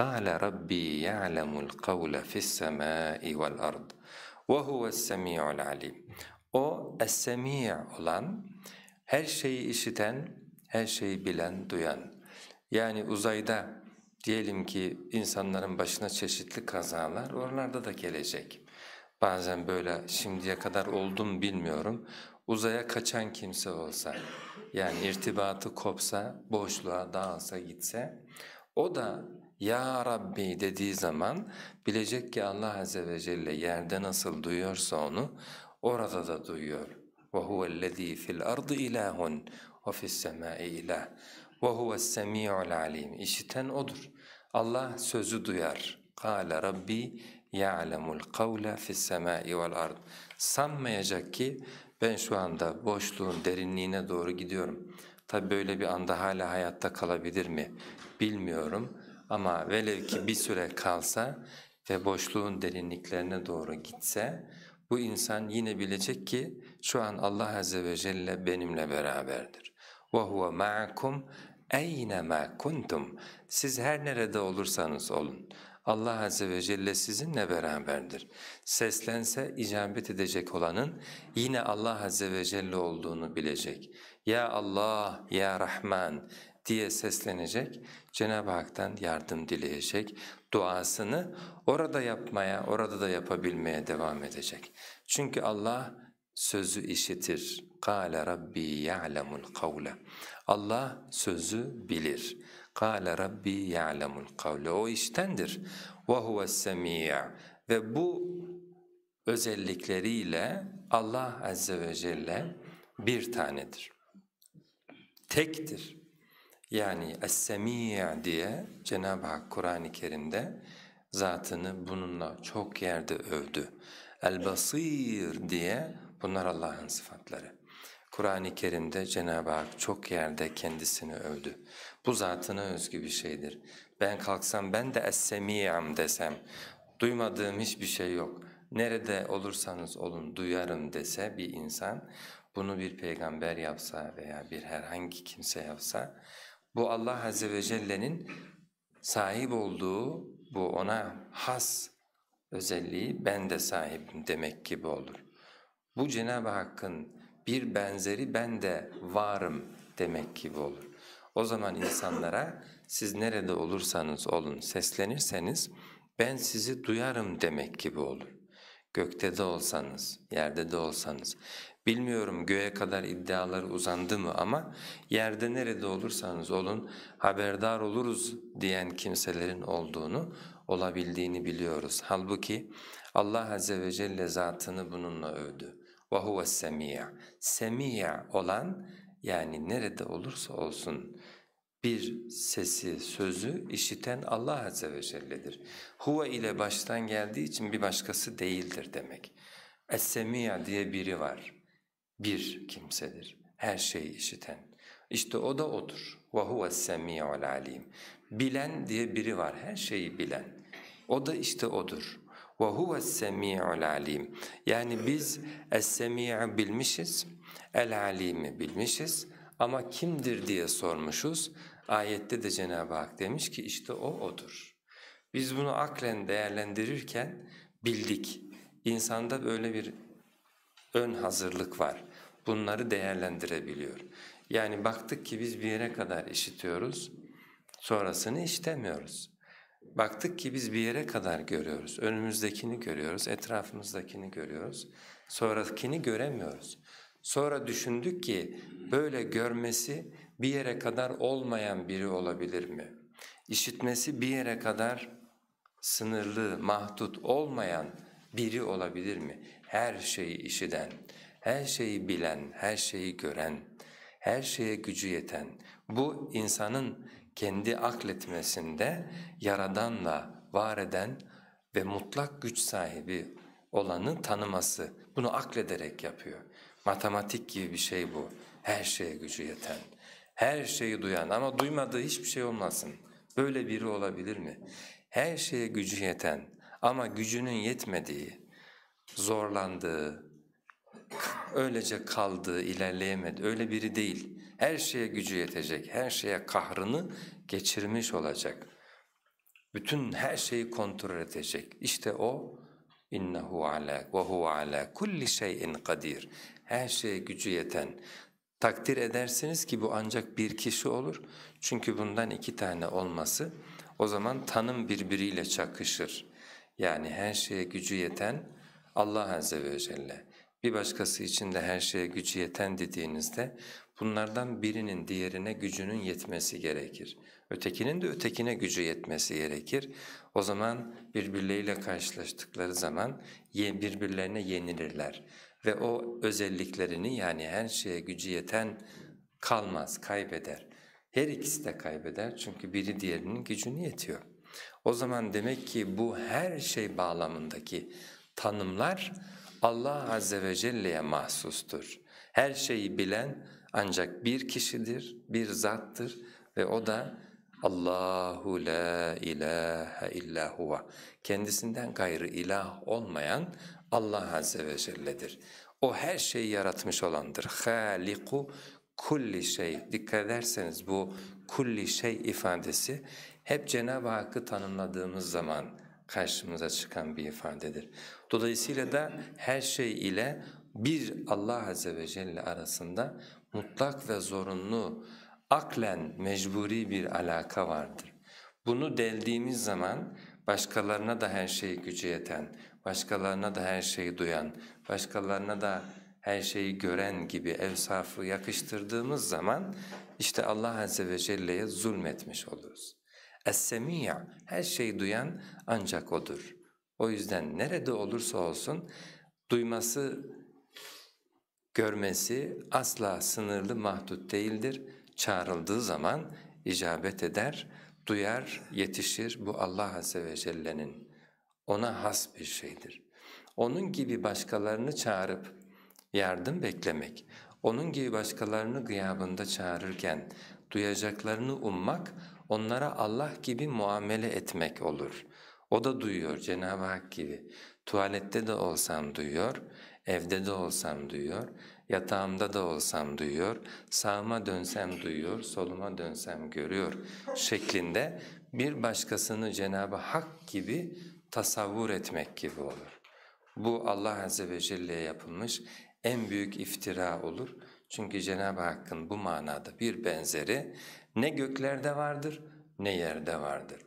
قال ربي يعلم القول في السماء والأرض وهو السميع العليم O es-semi' olan, her şeyi işiten, her şeyi bilen, duyan. Yani uzayda diyelim ki insanların başına çeşitli kazalar oralarda da gelecek. Bazen böyle şimdiye kadar oldum bilmiyorum, uzaya kaçan kimse olsa, yani irtibatı kopsa, boşluğa dağılsa gitse, o da ya Rabbi dediği zaman bilecek ki Allah Azze ve Celle yerde nasıl duyuyorsa onu orada da duyuyor. وَهُوَ الَّذ۪ي فِي الْأَرْضِ اِلَٰهٌ وَفِي السَّمَاءِ اِلَٰهٌ وَهُوَ السَّمِيعُ الْعَلِيمُ İşiten O'dur. Allah sözü duyar. قَالَ رَبِّي يَعْلَمُ الْقَوْلَ فِي السَّمَاءِ وَالْأَرْضِ Sanmayacak ki ben şu anda boşluğun derinliğine doğru gidiyorum. Tabi böyle bir anda hala hayatta kalabilir mi bilmiyorum ama velev ki bir süre kalsa ve boşluğun derinliklerine doğru gitse, bu insan yine bilecek ki şu an Allah Azze ve Celle benimle beraberdir. وَهُوَ مَعَكُمْ اَيْنَمَا kuntum. Siz her nerede olursanız olun. Allah Azze ve Celle sizinle beraberdir. Seslense icabet edecek olanın yine Allah Azze ve Celle olduğunu bilecek. Ya Allah, Ya Rahman, diye seslenecek, Cenab-ı Hak'tan yardım dileyecek, duasını orada yapmaya, orada da yapabilmeye devam edecek. Çünkü Allah sözü işitir. قَالَ رَبِّي يَعْلَمُ الْقَوْلَ Allah sözü bilir. قَالَ رَبِّي يَعْلَمُ الْقَوْلَ O iştendir. وَهُوَ السَّمِيعُ Ve bu özellikleriyle Allah Azze ve Celle bir tanedir, tektir. Yani Es-Semî' diye Cenab-ı Hak Kur'an-ı Kerim'de zatını bununla çok yerde övdü. El-Basîr diye bunlar Allah'ın sıfatları. Kur'an-ı Kerim'de Cenab-ı Hak çok yerde kendisini övdü. Bu zatına özgü bir şeydir. Ben kalksam ben de Es-Semî'm desem, duymadığım hiçbir şey yok. Nerede olursanız olun duyarım dese bir insan, bunu bir peygamber yapsa veya bir herhangi kimse yapsa, bu Allah Azze ve Celle'nin sahip olduğu bu ona has özelliği ben de sahibim demek gibi olur. Bu Cenab-ı Hakk'ın bir benzeri ben de varım demek gibi olur. O zaman insanlara siz nerede olursanız olun seslenirseniz ben sizi duyarım demek gibi olur. Gökte de olsanız, yerde de olsanız. Bilmiyorum göğe kadar iddiaları uzandı mı ama yerde nerede olursanız olun haberdar oluruz diyen kimselerin olduğunu, olabildiğini biliyoruz. Halbuki Allah Azze ve Celle zatını bununla övdü. وَهُوَ السَّمِيعِ Semî olan yani nerede olursa olsun bir sesi, sözü işiten Allah Azze ve Celle'dir. Huve ile baştan geldiği için bir başkası değildir demek. es diye biri var. Bir kimsedir. Her şeyi işiten. İşte o da odur. وَهُوَ السَّمِيعُ الْعَلِيمُ Bilen diye biri var. Her şeyi bilen. O da işte odur. وَهُوَ السَّمِيعُ الْعَلِيمُ Yani biz es bilmişiz, El-Alim'i bilmişiz ama kimdir diye sormuşuz. Ayette de Cenab-ı Hak demiş ki işte o odur. Biz bunu aklen değerlendirirken bildik. İnsanda böyle bir ön hazırlık var. Bunları değerlendirebiliyor. Yani baktık ki biz bir yere kadar işitiyoruz, sonrasını işitemiyoruz. Baktık ki biz bir yere kadar görüyoruz, önümüzdekini görüyoruz, etrafımızdakini görüyoruz, sonrakini göremiyoruz. Sonra düşündük ki böyle görmesi bir yere kadar olmayan biri olabilir mi? İşitmesi bir yere kadar sınırlı, mahdut olmayan biri olabilir mi? Her şeyi işiden, her şeyi bilen, her şeyi gören, her şeye gücü yeten, bu insanın kendi akletmesinde Yaradan'la var eden ve mutlak güç sahibi olanı tanıması, bunu aklederek yapıyor. Matematik gibi bir şey bu, her şeye gücü yeten.'' Her şeyi duyan ama duymadığı hiçbir şey olmasın. Böyle biri olabilir mi? Her şeye gücü yeten ama gücünün yetmediği, zorlandığı, öylece kaldığı, ilerleyemedi. Öyle biri değil. Her şeye gücü yetecek, her şeye kahrını geçirmiş olacak. Bütün her şeyi kontrol edecek. İşte o innehu ala ve huve ala kulli şeyin kadir. Her şeye gücü yeten, Takdir edersiniz ki bu ancak bir kişi olur çünkü bundan iki tane olması o zaman tanım birbiriyle çakışır. Yani her şeye gücü yeten Allah Azze ve Celle. Bir başkası için de her şeye gücü yeten dediğinizde Bunlardan birinin diğerine gücünün yetmesi gerekir. Ötekinin de ötekine gücü yetmesi gerekir. O zaman birbirleriyle karşılaştıkları zaman birbirlerine yenilirler. Ve o özelliklerini yani her şeye gücü yeten kalmaz, kaybeder. Her ikisi de kaybeder çünkü biri diğerinin gücünü yetiyor. O zaman demek ki bu her şey bağlamındaki tanımlar Allah Azze ve Celle'ye mahsustur. Her şeyi bilen ancak bir kişidir, bir zattır ve o da Allahu la ilahe illa huve. Kendisinden gayrı ilah olmayan Allah Azze ve Celle'dir. O her şeyi yaratmış olandır. Haliku kulli şey. Dikkat ederseniz bu kulli şey ifadesi hep Cenab-ı Hakk'ı tanımladığımız zaman karşımıza çıkan bir ifadedir. Dolayısıyla da her şey ile bir Allah Azze ve Celle arasında mutlak ve zorunlu, aklen mecburi bir alaka vardır. Bunu deldiğimiz zaman başkalarına da her şeyi gücü yeten, başkalarına da her şeyi duyan, başkalarına da her şeyi gören gibi evsafı yakıştırdığımız zaman işte Allah Azze ve Celle'ye zulmetmiş oluruz. Es-Semî'a, her şeyi duyan ancak O'dur. O yüzden nerede olursa olsun duyması görmesi asla sınırlı mahdut değildir. Çağrıldığı zaman icabet eder, duyar, yetişir bu Allah Azze ve Celle'nin. Ona has bir şeydir. Onun gibi başkalarını çağırıp yardım beklemek, onun gibi başkalarını gıyabında çağırırken duyacaklarını ummak, onlara Allah gibi muamele etmek olur. O da duyuyor Cenab-ı Hak gibi. Tuvalette de olsam duyuyor, Evde de olsam duyuyor, yatağımda da olsam duyuyor, sağıma dönsem duyuyor, soluma dönsem görüyor şeklinde bir başkasını Cenab-ı Hak gibi tasavvur etmek gibi olur. Bu Allah Azze ve Celle'ye yapılmış en büyük iftira olur. Çünkü Cenab-ı Hakk'ın bu manada bir benzeri ne göklerde vardır ne yerde vardır.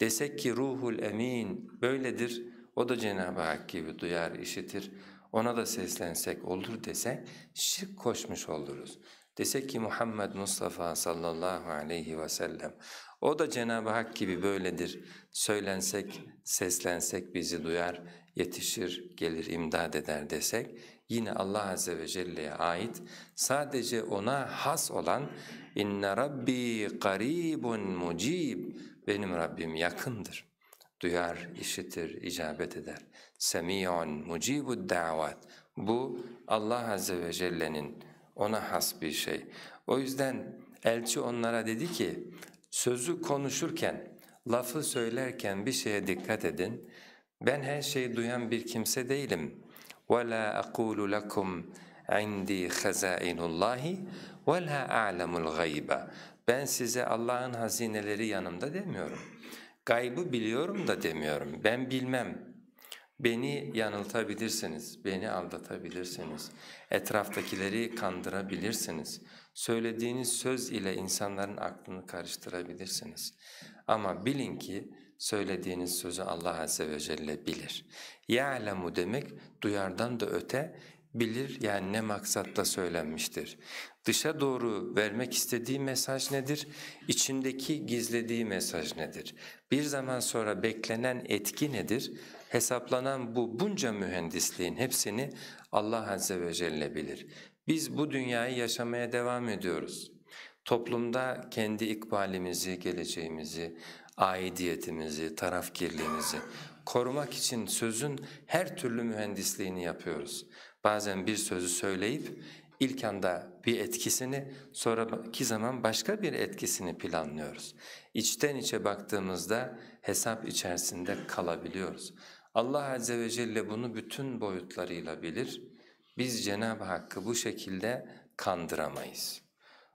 Desek ki ruhul emin böyledir, o da Cenab-ı Hak gibi duyar, işitir ona da seslensek olur dese şirk koşmuş oluruz. Dese ki Muhammed Mustafa sallallahu aleyhi ve sellem o da Cenab-ı Hak gibi böyledir. Söylensek, seslensek bizi duyar, yetişir, gelir imdad eder desek yine Allah azze ve celle'ye ait sadece ona has olan inna rabbi qaribun mucib benim Rabbim yakındır duyar, işitir, icabet eder. Semiyon mucibud davat. Bu Allah azze ve celle'nin ona has bir şey. O yüzden elçi onlara dedi ki, sözü konuşurken, lafı söylerken bir şeye dikkat edin. Ben her şeyi duyan bir kimse değilim. وَلَا أَقُولُ لَكُمْ عِنْدِي خَزَائِنُ اللّٰهِ وَلَا أَعْلَمُ الْغَيْبَ Ben size Allah'ın hazineleri yanımda demiyorum. Gaybı biliyorum da demiyorum. Ben bilmem. Beni yanıltabilirsiniz, beni aldatabilirsiniz, etraftakileri kandırabilirsiniz, söylediğiniz söz ile insanların aklını karıştırabilirsiniz. Ama bilin ki söylediğiniz sözü Allah Azze ve Celle bilir. يَعْلَمُ demek duyardan da öte bilir yani ne maksatla söylenmiştir. Dışa doğru vermek istediği mesaj nedir? İçindeki gizlediği mesaj nedir? Bir zaman sonra beklenen etki nedir? Hesaplanan bu bunca mühendisliğin hepsini Allah Azze ve Celle bilir. Biz bu dünyayı yaşamaya devam ediyoruz. Toplumda kendi ikbalimizi, geleceğimizi, aidiyetimizi, tarafkirliğimizi korumak için sözün her türlü mühendisliğini yapıyoruz. Bazen bir sözü söyleyip ilk anda bir etkisini, sonraki zaman başka bir etkisini planlıyoruz. İçten içe baktığımızda hesap içerisinde kalabiliyoruz. Allah Azze ve Celle bunu bütün boyutlarıyla bilir. Biz Cenab-ı Hakk'ı bu şekilde kandıramayız.''